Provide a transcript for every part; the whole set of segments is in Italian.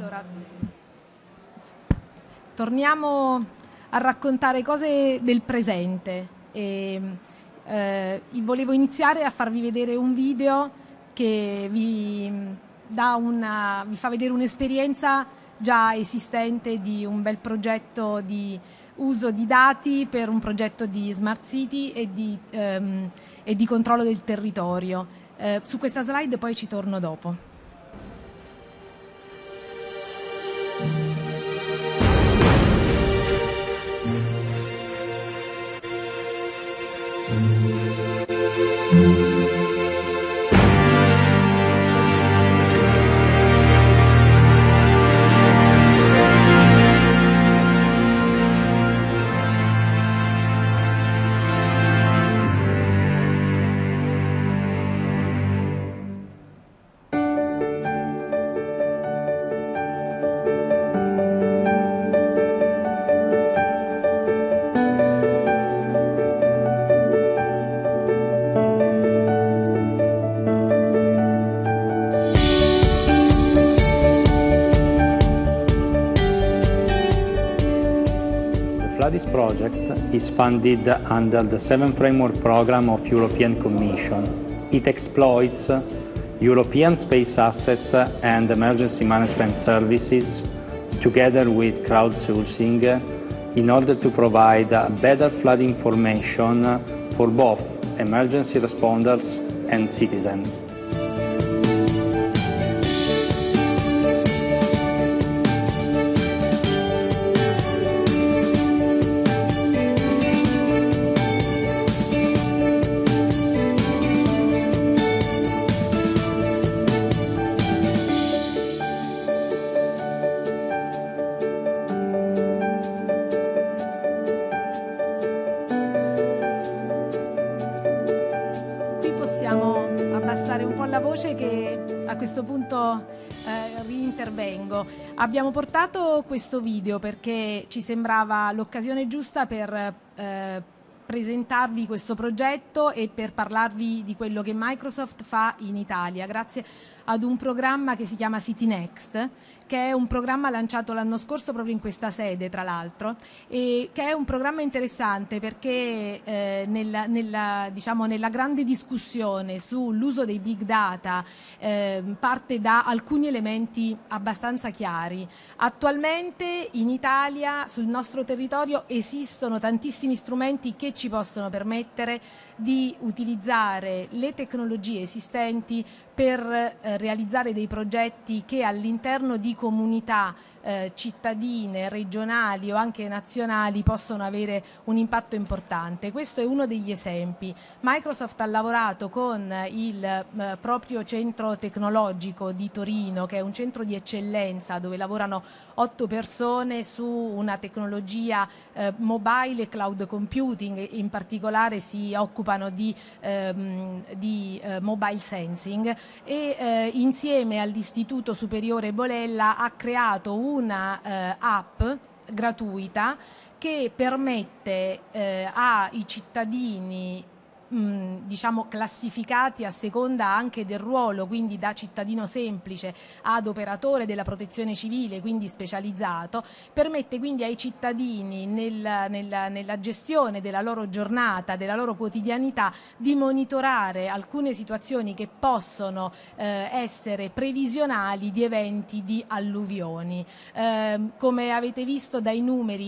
Allora, torniamo a raccontare cose del presente. E, ehm, eh, volevo iniziare a farvi vedere un video che vi, mm, una, vi fa vedere un'esperienza già esistente di un bel progetto di uso di dati per un progetto di smart city e di, ehm, e di controllo del territorio. Eh, su questa slide poi ci torno dopo. This project is funded under the 7 Framework Programme of European Commission. It exploits European space asset and emergency management services together with crowdsourcing in order to provide better flood information for both emergency responders and citizens. intervengo. Abbiamo portato questo video perché ci sembrava l'occasione giusta per eh, presentarvi questo progetto e per parlarvi di quello che Microsoft fa in Italia. Grazie ad un programma che si chiama City Next, che è un programma lanciato l'anno scorso proprio in questa sede, tra l'altro, e che è un programma interessante perché eh, nella, nella, diciamo, nella, grande discussione sull'uso dei big data eh, parte da alcuni elementi abbastanza chiari. Attualmente in Italia, sul nostro territorio, esistono tantissimi strumenti che ci possono permettere di utilizzare le tecnologie esistenti per eh, realizzare dei progetti che all'interno di comunità eh, cittadine, regionali o anche nazionali possono avere un impatto importante. Questo è uno degli esempi. Microsoft ha lavorato con il eh, proprio centro tecnologico di Torino, che è un centro di eccellenza dove lavorano otto persone su una tecnologia eh, mobile e cloud computing, in particolare si occupano di, ehm, di eh, mobile sensing e eh, eh, insieme all'Istituto Superiore Bolella ha creato una eh, app gratuita che permette eh, ai cittadini diciamo classificati a seconda anche del ruolo, quindi da cittadino semplice ad operatore della protezione civile, quindi specializzato, permette quindi ai cittadini nel, nel, nella gestione della loro giornata, della loro quotidianità, di monitorare alcune situazioni che possono eh, essere previsionali di eventi di alluvioni. Eh, come avete visto dai numeri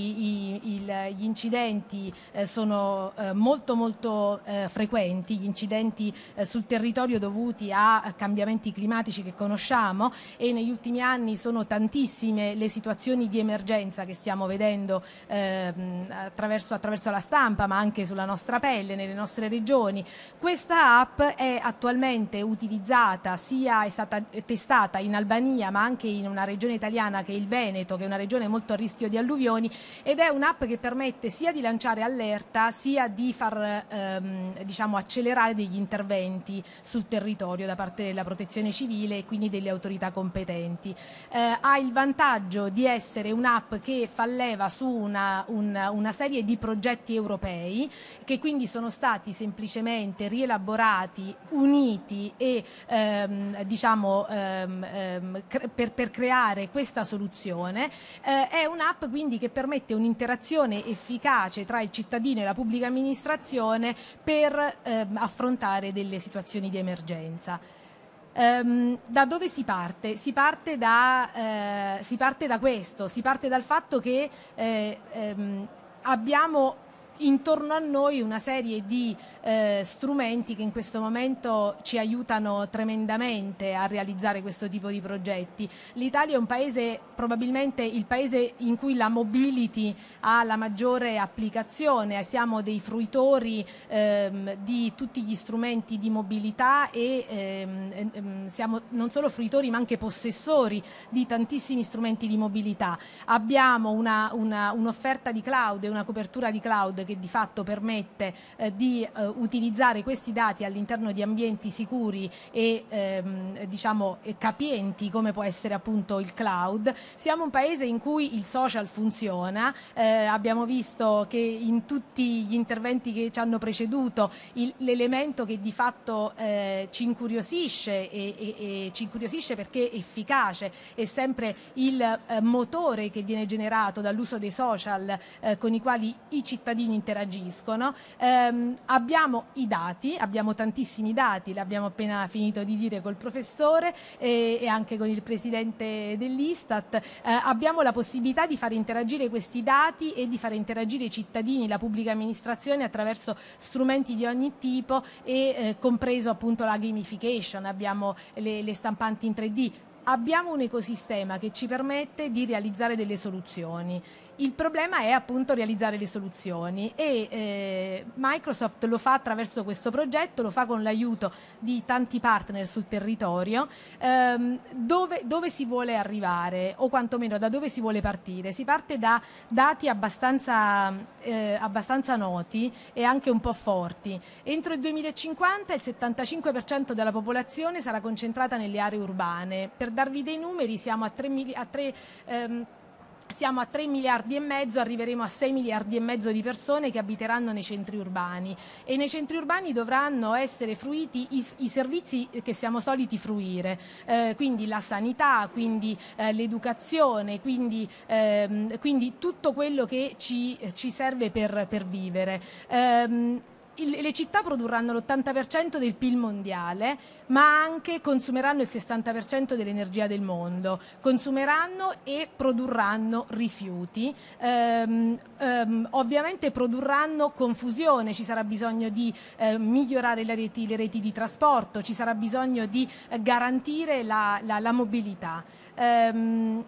i, il, gli incidenti eh, sono eh, molto molto eh, frequenti, gli incidenti eh, sul territorio dovuti a cambiamenti climatici che conosciamo e negli ultimi anni sono tantissime le situazioni di emergenza che stiamo vedendo ehm, attraverso, attraverso la stampa ma anche sulla nostra pelle, nelle nostre regioni. Questa app è attualmente utilizzata, sia è stata testata in Albania ma anche in una regione italiana che è il Veneto, che è una regione molto a rischio di alluvioni ed è un'app che permette sia di lanciare allerta sia di far ehm, diciamo, accelerare degli interventi sul territorio da parte della protezione civile e quindi delle autorità competenti. Eh, ha il vantaggio di essere un'app che fa leva su una, una, una serie di progetti europei che quindi sono stati semplicemente rielaborati, uniti e ehm, diciamo, ehm, ehm, cre per, per, creare questa soluzione. Eh, è un'app quindi che permette un'interazione efficace tra il cittadino e la pubblica amministrazione per per eh, affrontare delle situazioni di emergenza. Um, da dove si parte? Si parte da, eh, si parte da, questo, si parte dal fatto che eh, ehm, abbiamo intorno a noi una serie di eh, strumenti che in questo momento ci aiutano tremendamente a realizzare questo tipo di progetti. L'Italia è un paese, probabilmente il paese in cui la mobility ha la maggiore applicazione, siamo dei fruitori ehm, di tutti gli strumenti di mobilità e ehm, ehm siamo non solo fruitori ma anche possessori di tantissimi strumenti di mobilità. Abbiamo un'offerta di cloud e una copertura di cloud che di fatto permette eh, di eh, utilizzare questi dati all'interno di ambienti sicuri e ehm, diciamo capienti come può essere appunto il cloud. Siamo un paese in cui il social funziona, eh, abbiamo visto che in tutti gli interventi che ci hanno preceduto l'elemento che di fatto eh, ci incuriosisce e, e, e, ci incuriosisce perché efficace è sempre il eh, motore che viene generato dall'uso dei social eh, con i quali i cittadini interagiscono. Ehm, abbiamo i dati, abbiamo tantissimi dati, l'abbiamo appena finito di dire col professore e, e anche con il presidente dell'Istat. Eh, abbiamo la possibilità di far interagire questi dati e di far interagire i cittadini, la pubblica amministrazione attraverso strumenti di ogni tipo e eh, compreso appunto la gamification, abbiamo le, le stampanti in 3D, abbiamo un ecosistema che ci permette di realizzare delle soluzioni. Il problema è appunto realizzare le soluzioni e eh, Microsoft lo fa attraverso questo progetto, lo fa con l'aiuto di tanti partner sul territorio. Ehm, dove, dove, si vuole arrivare o quantomeno da dove si vuole partire? Si parte da dati abbastanza, eh, abbastanza noti e anche un po' forti. Entro il 2050 il 75% della popolazione sarà concentrata nelle aree urbane. Per darvi dei numeri siamo a 3 miliardi ehm, siamo a 3 miliardi e mezzo, arriveremo a 6 miliardi e mezzo di persone che abiteranno nei centri urbani e nei centri urbani dovranno essere fruiti i, i servizi che siamo soliti fruire, eh, quindi la sanità, quindi eh, l'educazione, quindi, ehm, quindi, tutto quello che ci, ci serve per, per vivere. Eh, le città produrranno l'80% del PIL mondiale, ma anche consumeranno il 60% dell'energia del mondo, consumeranno e produrranno rifiuti, ehm, ehm, ovviamente produrranno confusione, ci sarà bisogno di eh, migliorare le reti, le reti, di trasporto, ci sarà bisogno di eh, garantire la, la, la mobilità. Ehm,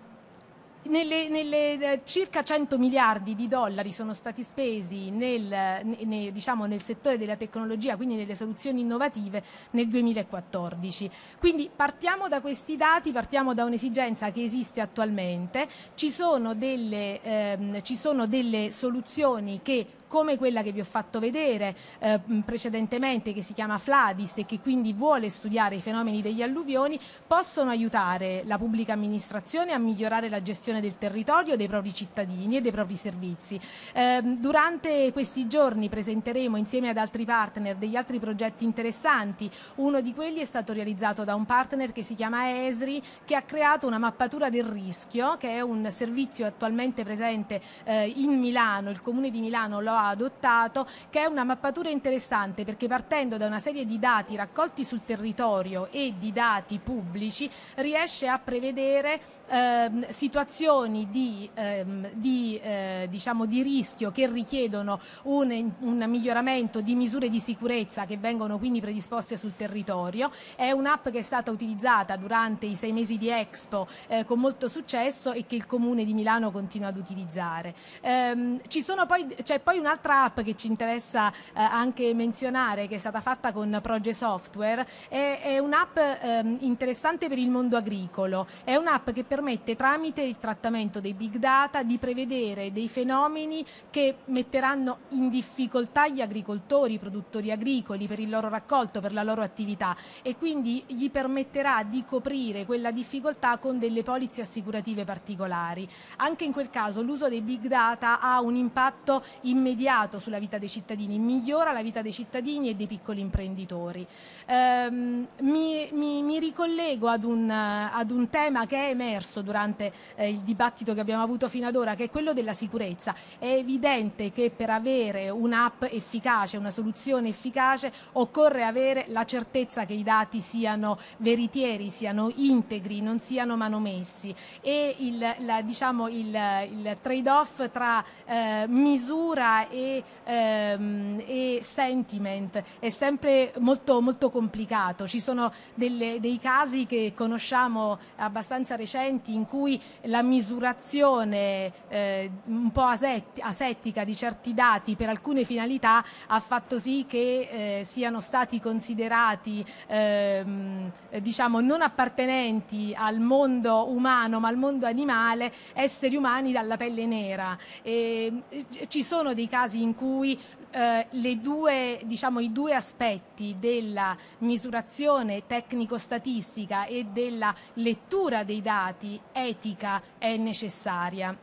nelle, nelle, eh, circa 100 miliardi di dollari sono stati spesi nel, ne, diciamo nel, settore della tecnologia, quindi nelle soluzioni innovative nel 2014. Quindi partiamo da questi dati, partiamo da un'esigenza che esiste attualmente, ci sono delle, ehm, ci sono delle soluzioni che come quella che vi ho fatto vedere eh, precedentemente, che si chiama Fladis e che quindi vuole studiare i fenomeni degli alluvioni, possono aiutare la pubblica amministrazione a migliorare la gestione del territorio, dei propri cittadini e dei propri servizi. Eh, durante questi giorni presenteremo insieme ad altri partner degli altri progetti interessanti. Uno di quelli è stato realizzato da un partner che si chiama ESRI, che ha creato una mappatura del rischio, che è un servizio attualmente presente eh, in Milano. Il Comune di Milano lo ha adottato, che è una mappatura interessante perché partendo da una serie di dati raccolti sul territorio e di dati pubblici riesce a prevedere ehm, situazioni di, ehm, di, eh, diciamo di, rischio che richiedono un, un, miglioramento di misure di sicurezza che vengono quindi predisposte sul territorio. È un'app che è stata utilizzata durante i sei mesi di Expo eh, con molto successo e che il Comune di Milano continua ad utilizzare. Ehm, poi, c'è poi un'altra un'altra app che ci interessa eh, anche menzionare che è stata fatta con Proge Software è, è un'app eh, interessante per il mondo agricolo, è un'app che permette tramite il trattamento dei big data di prevedere dei fenomeni che metteranno in difficoltà gli agricoltori, i produttori agricoli per il loro raccolto, per la loro attività e quindi gli permetterà di coprire quella difficoltà con delle polizze assicurative particolari. Anche in quel caso l'uso dei big data ha un impatto immediato immediato sulla vita dei cittadini, migliora la vita dei cittadini e dei piccoli imprenditori. Ehm, mi, mi, mi, ricollego ad un, ad un, tema che è emerso durante eh, il dibattito che abbiamo avuto fino ad ora, che è quello della sicurezza. È evidente che per avere un'app efficace, una soluzione efficace, occorre avere la certezza che i dati siano veritieri, siano integri, non siano manomessi e il, la, diciamo, il, il trade-off tra eh, misura e, ehm, e sentiment è sempre molto, molto complicato. Ci sono delle, dei casi che conosciamo abbastanza recenti in cui la misurazione eh, un po' asettica di certi dati per alcune finalità ha fatto sì che eh, siano stati considerati ehm, diciamo, non appartenenti al mondo umano ma al mondo animale esseri umani dalla pelle nera. E, eh, ci sono dei casi in cui eh, due, diciamo, i due aspetti della misurazione tecnico-statistica e della lettura dei dati etica è necessaria.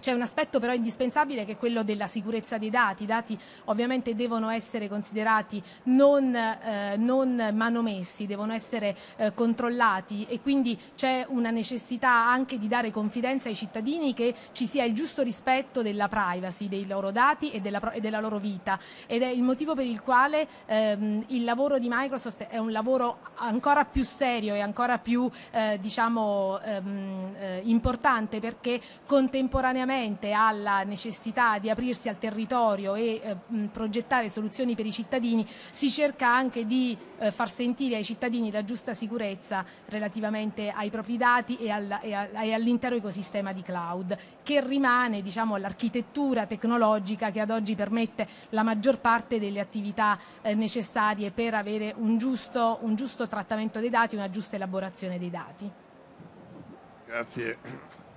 C'è un aspetto però indispensabile che è quello della sicurezza dei dati. I dati ovviamente devono essere considerati non, eh, non manomessi, devono essere eh, controllati e quindi c'è una necessità anche di dare confidenza ai cittadini che ci sia il giusto rispetto della privacy, dei loro dati e della, e della loro vita. Ed è il motivo per il quale ehm, il lavoro di Microsoft è un lavoro ancora più serio e ancora più eh, diciamo, ehm, eh, importante perché contemporaneamente ovviamente alla necessità di aprirsi al territorio e eh, progettare soluzioni per i cittadini, si cerca anche di eh, far sentire ai cittadini la giusta sicurezza relativamente ai propri dati e, al, e, a, e all'intero ecosistema di cloud, che rimane diciamo, l'architettura tecnologica che ad oggi permette la maggior parte delle attività eh, necessarie per avere un giusto, un giusto trattamento dei dati, una giusta elaborazione dei dati. Grazie.